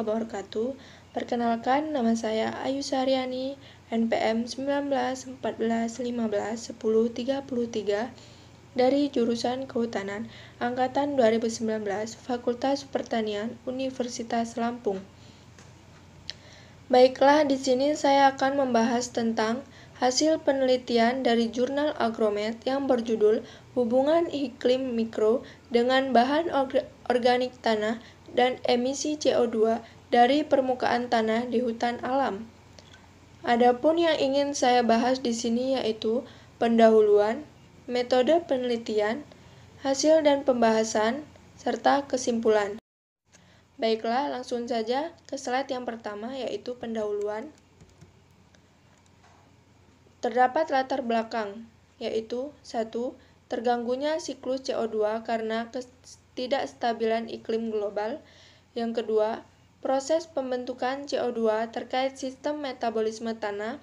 wabarakatuh. Perkenalkan, nama saya Ayu Sariani, NPM 19 14 15 10 33 dari jurusan Kehutanan angkatan 2019 Fakultas Pertanian Universitas Lampung. Baiklah, di sini saya akan membahas tentang hasil penelitian dari jurnal Agromet yang berjudul Hubungan Iklim Mikro dengan Bahan Organik Tanah dan emisi CO2 dari permukaan tanah di hutan alam. Adapun yang ingin saya bahas di sini yaitu pendahuluan, metode penelitian, hasil dan pembahasan, serta kesimpulan. Baiklah, langsung saja ke slide yang pertama yaitu pendahuluan. Terdapat latar belakang, yaitu satu, Terganggunya siklus CO2 karena ketidakstabilan iklim global. Yang kedua, proses pembentukan CO2 terkait sistem metabolisme tanah.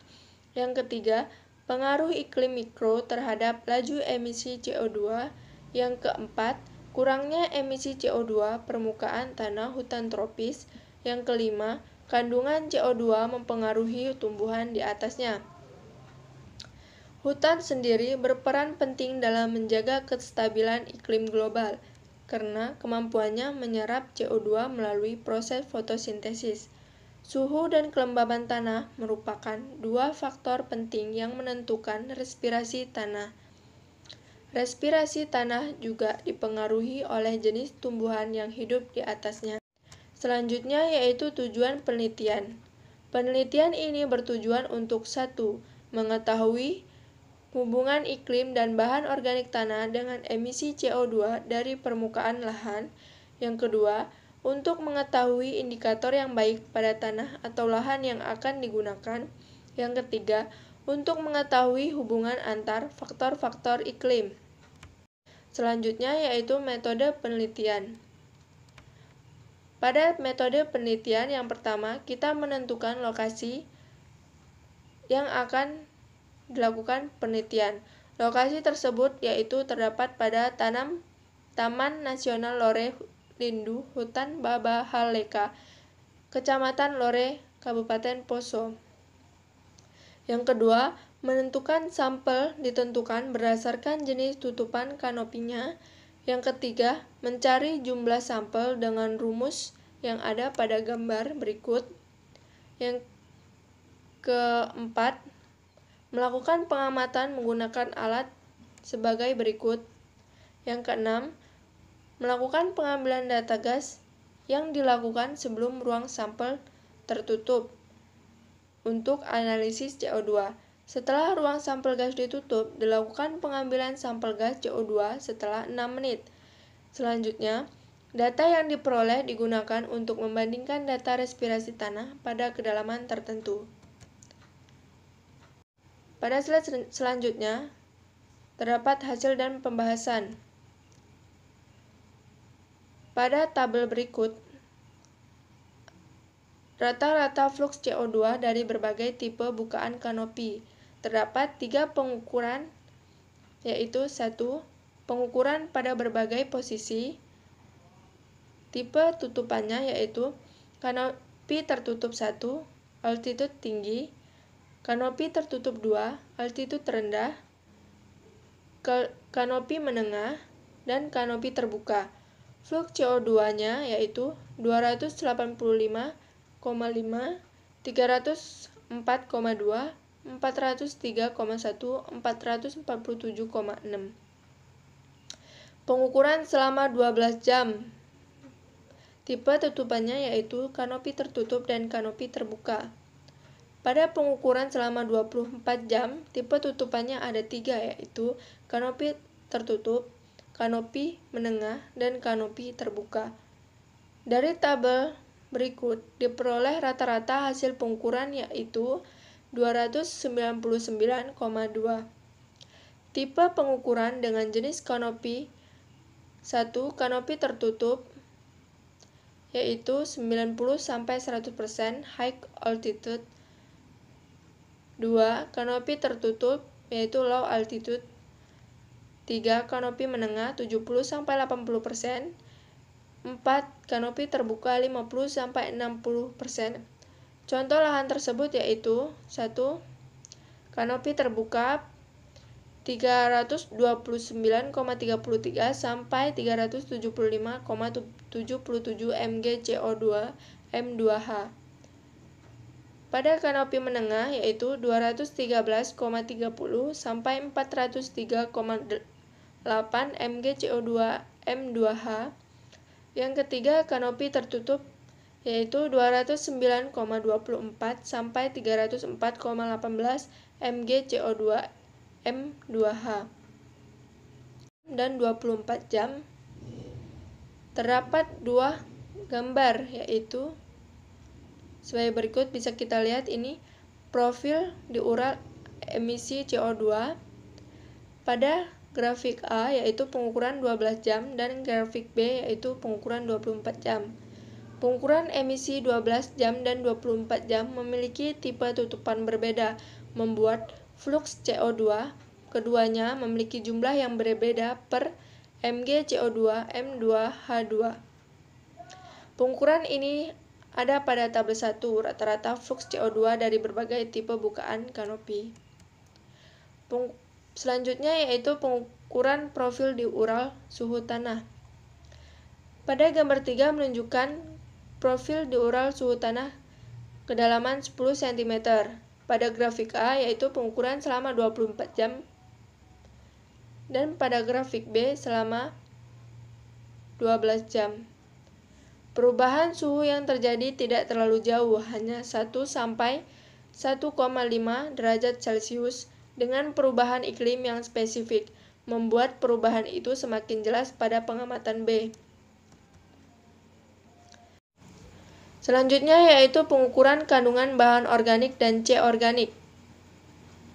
Yang ketiga, pengaruh iklim mikro terhadap laju emisi CO2. Yang keempat, kurangnya emisi CO2 permukaan tanah hutan tropis. Yang kelima, kandungan CO2 mempengaruhi tumbuhan di atasnya. Hutan sendiri berperan penting dalam menjaga kestabilan iklim global karena kemampuannya menyerap CO2 melalui proses fotosintesis. Suhu dan kelembaban tanah merupakan dua faktor penting yang menentukan respirasi tanah. Respirasi tanah juga dipengaruhi oleh jenis tumbuhan yang hidup di atasnya. Selanjutnya yaitu tujuan penelitian. Penelitian ini bertujuan untuk satu, mengetahui hubungan iklim dan bahan organik tanah dengan emisi CO2 dari permukaan lahan. Yang kedua, untuk mengetahui indikator yang baik pada tanah atau lahan yang akan digunakan. Yang ketiga, untuk mengetahui hubungan antar faktor-faktor iklim. Selanjutnya yaitu metode penelitian. Pada metode penelitian yang pertama, kita menentukan lokasi yang akan dilakukan penelitian. Lokasi tersebut yaitu terdapat pada tanam Taman Nasional Lore Lindu, Hutan Babahaleka, Kecamatan Lore, Kabupaten Poso. Yang kedua, menentukan sampel ditentukan berdasarkan jenis tutupan kanopinya. Yang ketiga, mencari jumlah sampel dengan rumus yang ada pada gambar berikut. Yang keempat, Melakukan pengamatan menggunakan alat sebagai berikut. Yang keenam, melakukan pengambilan data gas yang dilakukan sebelum ruang sampel tertutup untuk analisis CO2. Setelah ruang sampel gas ditutup, dilakukan pengambilan sampel gas CO2 setelah 6 menit. Selanjutnya, data yang diperoleh digunakan untuk membandingkan data respirasi tanah pada kedalaman tertentu. Pada slide sel selanjutnya, terdapat hasil dan pembahasan. Pada tabel berikut, rata-rata flux CO2 dari berbagai tipe bukaan kanopi. Terdapat tiga pengukuran, yaitu satu pengukuran pada berbagai posisi, tipe tutupannya yaitu kanopi tertutup satu, altitude tinggi, Kanopi tertutup dua, altitude terendah, kanopi menengah, dan kanopi terbuka. Flux CO2-nya yaitu 285,5, Pengukuran selama 12 jam. Tipe tutupannya yaitu kanopi tertutup dan kanopi terbuka. Pada pengukuran selama 24 jam, tipe tutupannya ada tiga yaitu kanopi tertutup, kanopi menengah, dan kanopi terbuka. Dari tabel berikut diperoleh rata-rata hasil pengukuran yaitu 299,2. Tipe pengukuran dengan jenis kanopi 1. Kanopi tertutup yaitu 90-100% high altitude 2. Kanopi tertutup yaitu low altitude. 3. Kanopi menengah 70 sampai 80%. 4. Kanopi terbuka 50 sampai 60%. Contoh lahan tersebut yaitu 1. Kanopi terbuka 329,33 sampai 375,77 mg CO2 M2H pada kanopi menengah yaitu 213,30 sampai 403,8 mg CO2 M2H. Yang ketiga, kanopi tertutup yaitu 209,24 sampai 304,18 mg CO2 M2H dan 24 jam terdapat dua gambar yaitu sebagai berikut bisa kita lihat ini profil di urat emisi CO2 pada grafik A yaitu pengukuran 12 jam dan grafik B yaitu pengukuran 24 jam. Pengukuran emisi 12 jam dan 24 jam memiliki tipe tutupan berbeda, membuat flux CO2 keduanya memiliki jumlah yang berbeda per mg CO2 M2H2. Pengukuran ini ada pada tabel 1 rata-rata flux CO2 dari berbagai tipe bukaan kanopi. Peng selanjutnya yaitu pengukuran profil diural suhu tanah. Pada gambar 3 menunjukkan profil diural suhu tanah kedalaman 10 cm. Pada grafik A yaitu pengukuran selama 24 jam dan pada grafik B selama 12 jam. Perubahan suhu yang terjadi tidak terlalu jauh, hanya 1 sampai 1,5 derajat Celcius dengan perubahan iklim yang spesifik, membuat perubahan itu semakin jelas pada pengamatan B. Selanjutnya yaitu pengukuran kandungan bahan organik dan C organik.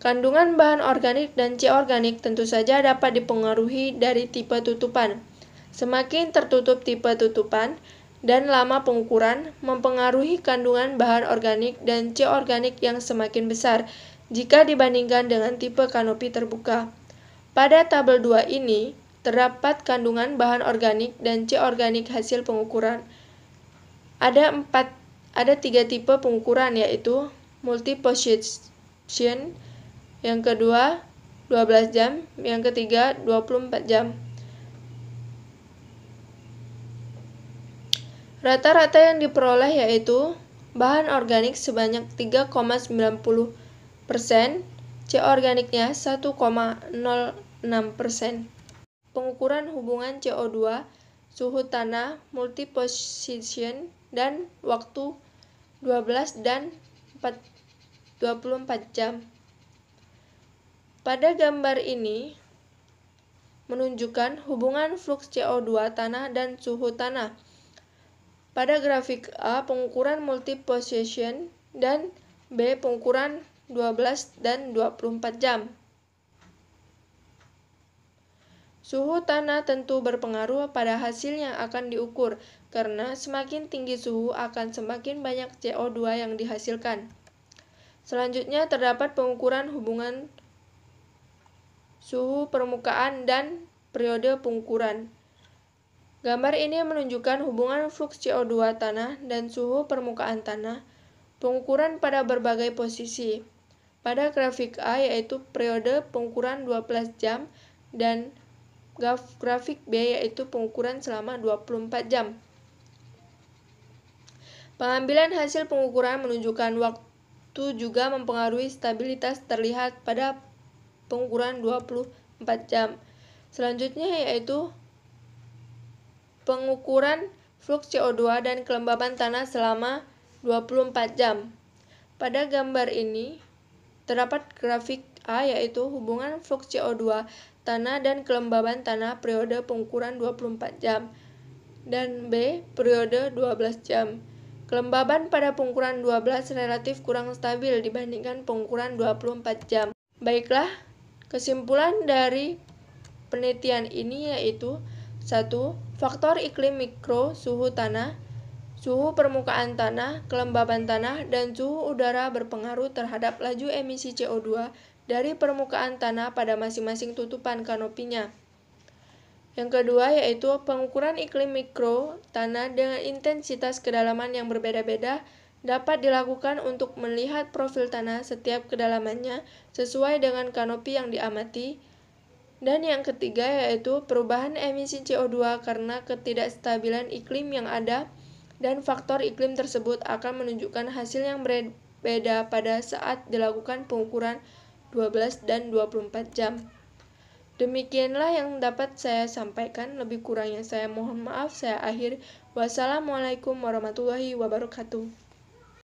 Kandungan bahan organik dan C organik tentu saja dapat dipengaruhi dari tipe tutupan. Semakin tertutup tipe tutupan, dan lama pengukuran mempengaruhi kandungan bahan organik dan C organik yang semakin besar jika dibandingkan dengan tipe kanopi terbuka. Pada tabel 2 ini, terdapat kandungan bahan organik dan C organik hasil pengukuran. Ada empat, ada tiga tipe pengukuran yaitu multi-position, yang kedua 12 jam, yang ketiga 24 jam. Rata-rata yang diperoleh yaitu bahan organik sebanyak 3,90%, C organiknya 1,06%. Pengukuran hubungan CO2, suhu tanah, multiposition, dan waktu 12 dan 4, 24 jam. Pada gambar ini, menunjukkan hubungan fluks CO2 tanah dan suhu tanah pada grafik A, pengukuran multi-position dan B, pengukuran 12 dan 24 jam. Suhu tanah tentu berpengaruh pada hasil yang akan diukur, karena semakin tinggi suhu akan semakin banyak CO2 yang dihasilkan. Selanjutnya terdapat pengukuran hubungan suhu permukaan dan periode pengukuran. Gambar ini menunjukkan hubungan flux CO2 tanah dan suhu permukaan tanah, pengukuran pada berbagai posisi. Pada grafik A yaitu periode pengukuran 12 jam dan grafik B yaitu pengukuran selama 24 jam. Pengambilan hasil pengukuran menunjukkan waktu juga mempengaruhi stabilitas terlihat pada pengukuran 24 jam. Selanjutnya yaitu pengukuran flux CO2 dan kelembaban tanah selama 24 jam. Pada gambar ini, terdapat grafik A yaitu hubungan flux CO2 tanah dan kelembaban tanah periode pengukuran 24 jam dan B periode 12 jam. Kelembaban pada pengukuran 12 relatif kurang stabil dibandingkan pengukuran 24 jam. Baiklah, kesimpulan dari penelitian ini yaitu 1. Faktor iklim mikro, suhu tanah, suhu permukaan tanah, kelembaban tanah, dan suhu udara berpengaruh terhadap laju emisi CO2 dari permukaan tanah pada masing-masing tutupan kanopinya. Yang kedua yaitu pengukuran iklim mikro tanah dengan intensitas kedalaman yang berbeda-beda dapat dilakukan untuk melihat profil tanah setiap kedalamannya sesuai dengan kanopi yang diamati, dan yang ketiga yaitu perubahan emisi CO2 karena ketidakstabilan iklim yang ada dan faktor iklim tersebut akan menunjukkan hasil yang berbeda pada saat dilakukan pengukuran 12 dan 24 jam. Demikianlah yang dapat saya sampaikan, lebih kurangnya saya mohon maaf, saya akhir. Wassalamualaikum warahmatullahi wabarakatuh.